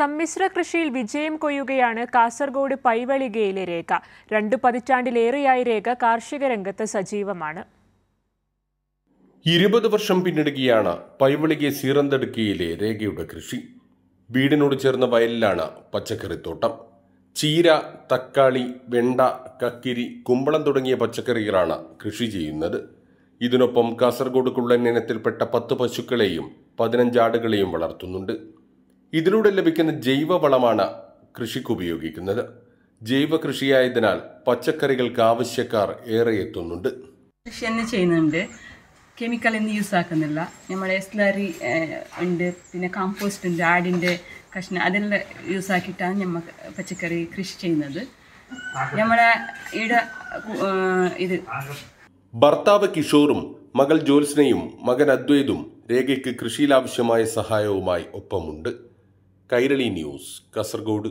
സമ്മിശ്ര കൃഷിയിൽ വിജയം കൊയ്യുകയാണ് കാസർഗോഡ് പൈവളികയിലെ രേഖ രണ്ടു പതിറ്റാണ്ടിലേറെയായി രേഖ കാർഷിക രംഗത്ത് സജീവമാണ് ഇരുപത് വർഷം പിന്നിടുകയാണ് പൈവളിക സീറന്തടുക്കയിലെ രേഖയുടെ കൃഷി വീടിനോട് ചേർന്ന വയലിലാണ് പച്ചക്കറിത്തോട്ടം ചീര തക്കാളി വെണ്ട കക്കിരി കുമ്പളം തുടങ്ങിയ പച്ചക്കറികളാണ് കൃഷി ചെയ്യുന്നത് ഇതിനൊപ്പം കാസർഗോഡ് കുള്ളൻ ഇനത്തിൽപ്പെട്ട പത്ത് പശുക്കളെയും പതിനഞ്ചാടുകളെയും വളർത്തുന്നുണ്ട് ഇതിലൂടെ ലഭിക്കുന്ന ജൈവവളമാണ് കൃഷിക്ക് ഉപയോഗിക്കുന്നത് ജൈവ കൃഷിയായതിനാൽ പച്ചക്കറികൾക്ക് ആവശ്യക്കാർ ഏറെ എത്തുന്നുണ്ട് കൃഷി തന്നെ ചെയ്യുന്നുണ്ട് കെമിക്കൽ ഒന്നും യൂസ് ആക്കുന്നില്ല നമ്മുടെ എസ്ലറി ഉണ്ട് പിന്നെ കാമ്പോസ്റ്റ് ഉണ്ട് ആടിൻ്റെ കഷ്ണം അതെല്ലാം യൂസ് ആക്കിയിട്ടാണ് നമ്മൾ പച്ചക്കറി കൃഷി ചെയ്യുന്നത് നമ്മുടെ ഇവിടെ ഇത് ഭർത്താവ് കിഷോറും മകൾ ജ്യോത്സ്നയും മകൻ അദ്വൈതും രേഖയ്ക്ക് കൃഷിയിലാവശ്യമായ സഹായവുമായി ഒപ്പമുണ്ട് കൈരളി ന്യൂസ് കാസർഗോഡ്